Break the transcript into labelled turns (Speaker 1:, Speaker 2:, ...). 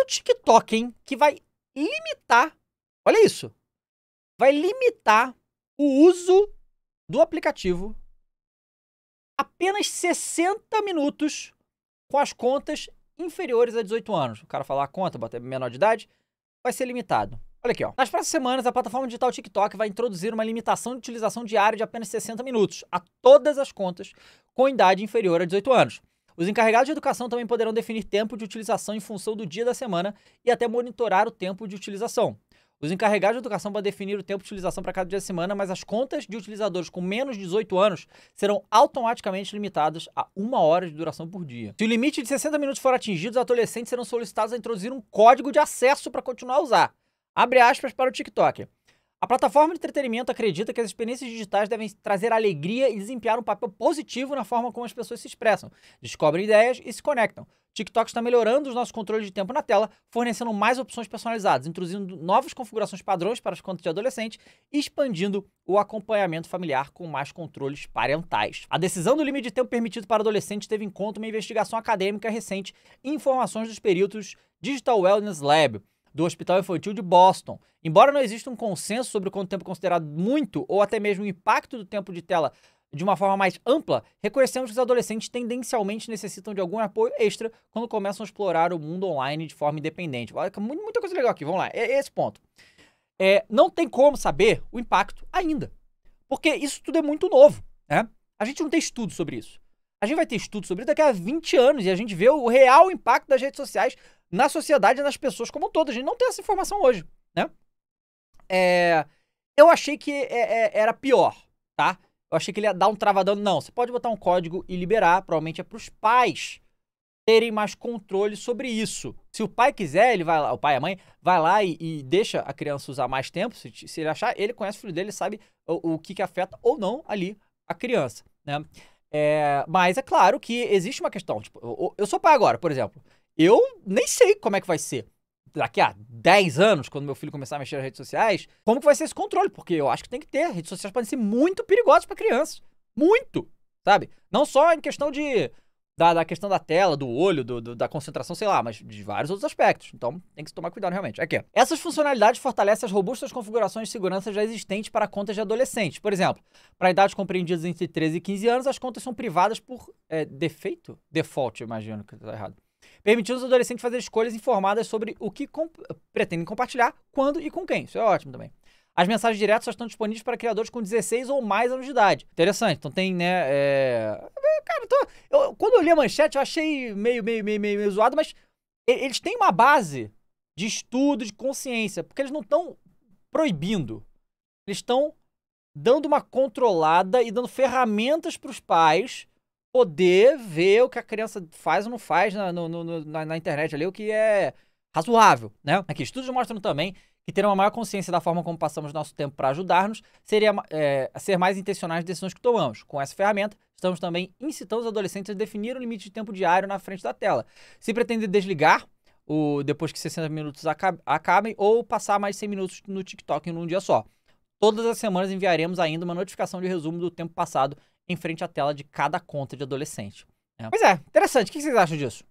Speaker 1: o TikTok, hein? Que vai limitar. Olha isso. Vai limitar o uso do aplicativo apenas 60 minutos com as contas inferiores a 18 anos. O cara falar a conta, bota menor de idade, vai ser limitado. Olha aqui, ó. Nas próximas semanas, a plataforma digital TikTok vai introduzir uma limitação de utilização diária de apenas 60 minutos a todas as contas com idade inferior a 18 anos. Os encarregados de educação também poderão definir tempo de utilização em função do dia da semana e até monitorar o tempo de utilização. Os encarregados de educação vão definir o tempo de utilização para cada dia da semana, mas as contas de utilizadores com menos de 18 anos serão automaticamente limitadas a uma hora de duração por dia. Se o limite de 60 minutos for atingido, os adolescentes serão solicitados a introduzir um código de acesso para continuar a usar. Abre aspas para o TikTok. A plataforma de entretenimento acredita que as experiências digitais devem trazer alegria e desempenhar um papel positivo na forma como as pessoas se expressam, descobrem ideias e se conectam. TikTok está melhorando os nossos controles de tempo na tela, fornecendo mais opções personalizadas, introduzindo novas configurações padrões para as contas de adolescente e expandindo o acompanhamento familiar com mais controles parentais. A decisão do limite de tempo permitido para adolescentes teve em conta uma investigação acadêmica recente e informações dos peritos Digital Wellness Lab do Hospital Infantil de Boston. Embora não exista um consenso sobre quanto tempo é considerado muito ou até mesmo o impacto do tempo de tela de uma forma mais ampla, reconhecemos que os adolescentes tendencialmente necessitam de algum apoio extra quando começam a explorar o mundo online de forma independente. Muita coisa legal aqui, vamos lá. É esse ponto. É, não tem como saber o impacto ainda, porque isso tudo é muito novo, né? A gente não tem estudo sobre isso. A gente vai ter estudo sobre isso daqui a 20 anos e a gente vê o real impacto das redes sociais na sociedade e nas pessoas como um todo. A gente não tem essa informação hoje, né? É, eu achei que é, é, era pior, tá? Eu achei que ele ia dar um travadão. Não, você pode botar um código e liberar. Provavelmente é para os pais terem mais controle sobre isso. Se o pai quiser, ele vai lá, o pai e a mãe, vai lá e, e deixa a criança usar mais tempo. Se, se, ele achar, ele conhece o filho dele, sabe o, o que, que afeta ou não ali a criança, né? É, mas é claro que existe uma questão. Tipo, eu, eu sou pai agora, por exemplo. Eu nem sei como é que vai ser. Daqui a 10 anos, quando meu filho começar a mexer nas redes sociais, como que vai ser esse controle? Porque eu acho que tem que ter. Redes sociais podem ser muito perigosas para crianças. Muito! Sabe? Não só em questão de. Da, da questão da tela, do olho, do, do, da concentração, sei lá, mas de vários outros aspectos. Então tem que tomar cuidado realmente. Aqui. Essas funcionalidades fortalecem as robustas configurações de segurança já existentes para contas de adolescentes. Por exemplo, para idades compreendidas entre 13 e 15 anos, as contas são privadas por é, defeito? Default, imagino que está errado permitindo os adolescentes fazer escolhas informadas sobre o que comp pretendem compartilhar, quando e com quem. Isso é ótimo também. As mensagens diretas só estão disponíveis para criadores com 16 ou mais anos de idade. Interessante. Então tem, né? É... é cara, eu, quando eu li a manchete, eu achei meio, meio, meio, meio, meio zoado, mas eles têm uma base de estudo, de consciência, porque eles não estão proibindo. Eles estão dando uma controlada e dando ferramentas para os pais poder ver o que a criança faz ou não faz na, no, no, na, na internet ali, o que é razoável, né? Aqui, estudos mostram também que ter uma maior consciência da forma como passamos nosso tempo para ajudar-nos seria é, ser mais intencionais nas decisões que tomamos. Com essa ferramenta, estamos também incitando os adolescentes a definir o limite de tempo diário na frente da tela. Se pretender desligar, o, depois que 60 minutos acabem, ou passar mais 100 minutos no TikTok em um dia só. Todas as semanas enviaremos ainda uma notificação de resumo do tempo passado em frente à tela de cada conta de adolescente. É. Pois é, interessante. O que vocês acham disso?